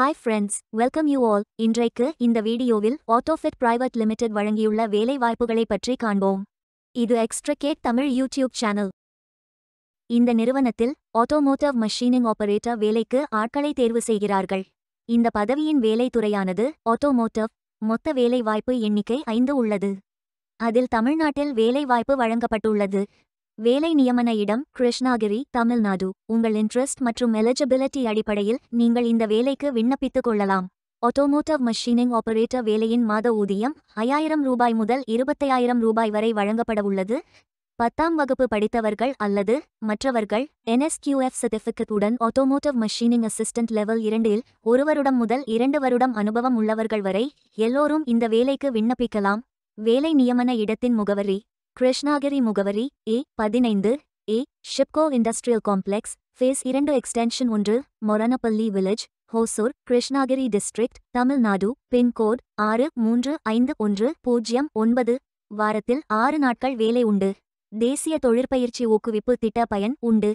Hi friends welcome you all இன்றைக்கு இந்த வீடியோவில் ஆட்டோஃபிட் பிரைவேட் லிமிடெட் வழங்கியுள்ள வேலை வாய்ப்புகளை பற்றி காண்போம் இது எக்ஸ்ட்ரா எக்ஸ்ட்ரகேட் தமிழ் யூடியூப் சேனல் இந்த நிறுவனத்தில் ஆட்டோமோட்டிவ் மஷீனிங் ஆபரேட்டர் வேலைக்கு ஆட்களை தேர்வு செய்கிறார்கள் இந்த பதவியின் வேலைத்துறையானது துறையானது ஆட்டோமோட்டிவ் மொத்த வேலைவாய்ப்பு எண்ணிக்கை ஐந்து உள்ளது அதில் தமிழ்நாட்டில் வேலைவாய்ப்பு வழங்கப்பட்டுள்ளது வேலை நியமன இடம் கிருஷ்ணாகிரி தமிழ்நாடு உங்கள் இன்ட்ரெஸ்ட் மற்றும் எலிஜிபிலிட்டி அடிப்படையில் நீங்கள் இந்த வேலைக்கு விண்ணப்பித்துக் கொள்ளலாம் ஆட்டோமோட்டிவ் மஷீனிங் ஆபரேட்டர் வேலையின் மாத ஊதியம் ஐயாயிரம் ரூபாய் முதல் இருபத்தையாயிரம் ரூபாய் வரை வழங்கப்பட உள்ளது பத்தாம் வகுப்பு படித்தவர்கள் அல்லது மற்றவர்கள் என்எஸ்கியூஎஃப் சர்டிஃபிகேட் உடன் ஆட்டோமோட்டிவ் மஷீனிங் அசிஸ்டன்ட் லெவல் இரண்டில் ஒரு வருடம் முதல் இரண்டு வருடம் அனுபவம் உள்ளவர்கள் வரை எல்லோரும் இந்த வேலைக்கு விண்ணப்பிக்கலாம் வேலை நியமன இடத்தின் முகவரி கிருஷ்ணாகிரி முகவரி ஏ பதினைந்து A SIPCOT industrial complex phase இரண்டு எக்ஸ்டென்ஷன் ஒன்று Moranapalli village Hosur Krishnagiri district Tamil Nadu pincode ஆறு மூன்று ஐந்து ஒன்று பூஜ்ஜியம் ஒன்பது வாரத்தில் ஆறு நாட்கள் வேலை உண்டு தேசிய தொழிற்பயிற்சி ஊக்குவிப்பு திட்ட பயன் உண்டு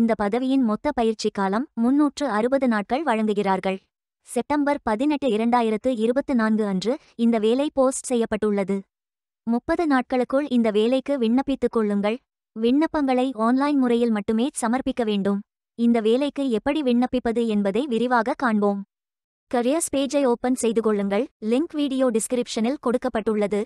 இந்த பதவியின் மொத்த பயிற்சி காலம் முன்னூற்று அறுபது நாட்கள் வழங்குகிறார்கள் செப்டம்பர் பதினெட்டு இரண்டாயிரத்து இருபத்து நான்கு அன்று இந்த வேலை போஸ்ட் செய்யப்பட்டுள்ளது முப்பது நாட்களுக்குள் இந்த வேலைக்கு விண்ணப்பித்துக் கொள்ளுங்கள் விண்ணப்பங்களை ஆன்லைன் முறையில் மட்டுமே சமர்ப்பிக்க வேண்டும் இந்த வேலைக்கு எப்படி விண்ணப்பிப்பது என்பதை விரிவாக காண்போம் கரியர்ஸ் பேஜை ஓபன் செய்து கொள்ளுங்கள் லிங்க் வீடியோ டிஸ்கிரிப்ஷனில் கொடுக்கப்பட்டுள்ளது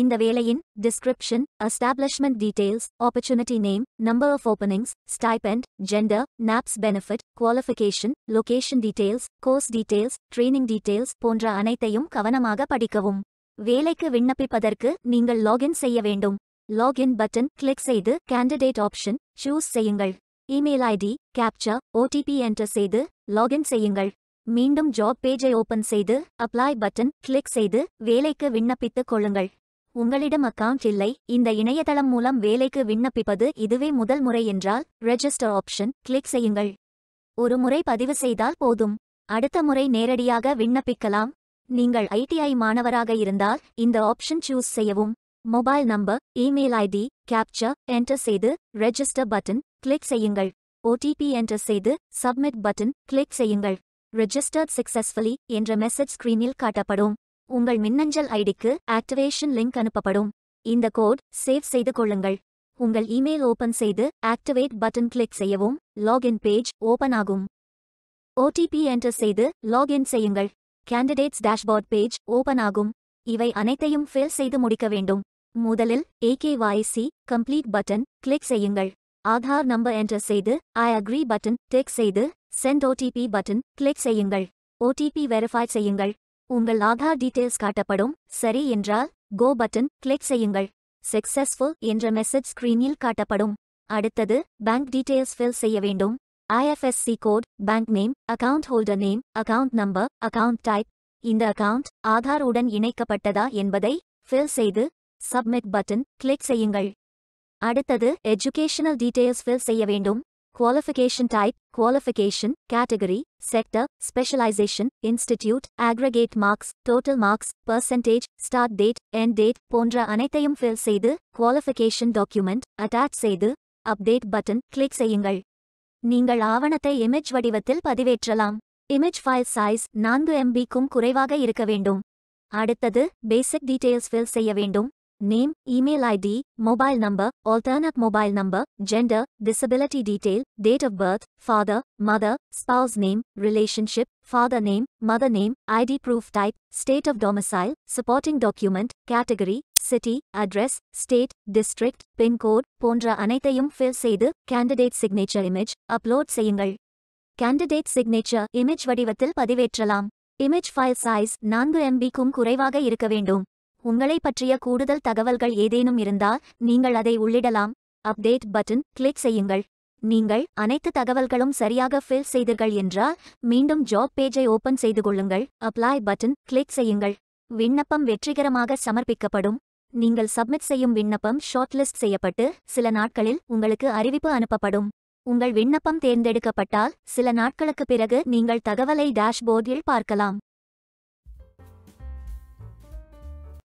இந்த வேலையின் description establishment details opportunity name number of openings stipend gender NAPS benefit qualification location details course details training details போன்ற அனைத்தையும் கவனமாக படிக்கவும் வேலைக்கு விண்ணப்பிப்பதற்கு நீங்கள் லாகின் செய்ய வேண்டும் லாகின் பட்டன் கிளிக் செய்து கேண்டிடேட் ஆப்ஷன் சூஸ் செய்யுங்கள் email ID captcha OTP enter செய்து லாகின் செய்யுங்கள் மீண்டும் ஜாப் பேஜை ஓபன் செய்து அப்ளை பட்டன் கிளிக் செய்து வேலைக்கு விண்ணப்பித்துக் கொள்ளுங்கள் உங்களிடம் அக்கவுண்ட் இல்லை இந்த இணையதளம் மூலம் வேலைக்கு விண்ணப்பிப்பது இதுவே முதல் முறை என்றால் ரெஜிஸ்டர் ஆப்ஷன் கிளிக் செய்யுங்கள் ஒரு முறை பதிவு செய்தால் போதும் அடுத்த முறை நேரடியாக விண்ணப்பிக்கலாம் நீங்கள் ஐடிஐ மாணவராக இருந்தால் இந்த ஆப்ஷன் சூஸ் செய்யவும் mobile number email ID captcha enter செய்து ரெஜிஸ்டர் பட்டன் கிளிக் செய்யுங்கள் ஓடிபி என்டர் செய்து சப்மிட் பட்டன் கிளிக் செய்யுங்கள் ரெஜிஸ்டர்ட் சக்சஸ்ஃபுல்லி என்ற மெசேஜ் ஸ்கிரீனில் காட்டப்படும் உங்கள் மின்னஞ்சல் ஐடிக்கு ஆக்டிவேஷன் லிங்க் அனுப்பப்படும் இந்த கோட் சேவ் செய்து கொள்ளுங்கள் உங்கள் இமெயில் ஓபன் செய்து ஆக்டிவேட் பட்டன் கிளிக் செய்யவும் லாகின் பேஜ் ஓபன் ஆகும் ஓடிபி என்டர் செய்து லாகின் செய்யுங்கள் கேண்டிடேட்ஸ் டேஷ்போர்ட் பேஜ் ஓபன் ஆகும் இவை அனைத்தையும் ஃபில் செய்து முடிக்க வேண்டும் முதலில் சி கம்ப்ளீட் பட்டன் கிளிக் செய்யுங்கள் ஆதார் நம்பர் என்டர் செய்து ஐ அக்ரி பட்டன் டிக் செய்து சென்ட் ஓடிபி பட்டன் கிளிக் செய்யுங்கள் ஓடிபி வெரிஃபை செய்யுங்கள் உங்கள் ஆதார் டீடெயில்ஸ் காட்டப்படும் சரி என்றால் கோ பட்டன் கிளிக் செய்யுங்கள் சக்சஸ்ஃபுல் என்ற மெசேஜ் ஸ்கிரீனில் காட்டப்படும் அடுத்தது பேங்க் டீடெயில்ஸ் ஃபில் செய்ய வேண்டும் IFSC code, bank name, account holder name, account number, account type. இந்த account ஆதார் உடன் இணைக்கப்பட்டதா என்பதை ஃபில் செய்து சப்மிட் பட்டன் கிளிக் செய்யுங்கள் அடுத்தது எஜுகேஷனல் டீடைல்ஸ் ஃபில் செய்ய வேண்டும் qualification type qualification category sector specialisation institute aggregate marks total marks percentage start date end date போன்ற அனைத்தையும் ஃபில் செய்து குவாலிஃபிகேஷன் டாக்குமெண்ட் அட்டாச் செய்து அப்டேட் பட்டன் கிளிக் செய்யுங்கள் நீங்கள் ஆவணத்தை இமேஜ் வடிவத்தில் பதிவேற்றலாம் இமேஜ் ஃபைல் சைஸ் நான்கு எம்பிக்கும் குறைவாக இருக்க வேண்டும் அடுத்தது பேசிக் டீடைல்ஸ் ஃபில் செய்ய வேண்டும் name, email ID, mobile number, alternate mobile number, gender, disability detail, date of birth, father, mother, spouse name, relationship, father name, mother name, ID proof type, state of domicile, supporting document, category, city, address, state, district, pin code, போன்ற அனைத்தையும் fill செய்து candidate signature image upload செய்யுங்கள் candidate signature image வடிவத்தில் பதிவேற்றலாம் file size 4 MB எம்பிக்கும் குறைவாக இருக்க வேண்டும் உங்களை பற்றிய கூடுதல் தகவல்கள் ஏதேனும் இருந்தால் நீங்கள் அதை உள்ளிடலாம் அப்டேட் பட்டன் கிளிக் செய்யுங்கள் நீங்கள் அனைத்து தகவல்களும் சரியாக ஃபில் செய்தீர்கள் என்றால் மீண்டும் ஜாப் பேஜை ஓபன் செய்து கொள்ளுங்கள் அப்ளை பட்டன் கிளிக் செய்யுங்கள் விண்ணப்பம் வெற்றிகரமாக சமர்ப்பிக்கப்படும் நீங்கள் சப்மிட் செய்யும் விண்ணப்பம் ஷார்ட்லிஸ்ட் செய்யப்பட்டு சில நாட்களில் உங்களுக்கு அறிவிப்பு அனுப்பப்படும் உங்கள் விண்ணப்பம் தேர்ந்தெடுக்கப்பட்டால் சில நாட்களுக்கு பிறகு நீங்கள் தகவலை டேஷ்போர்டில் பார்க்கலாம்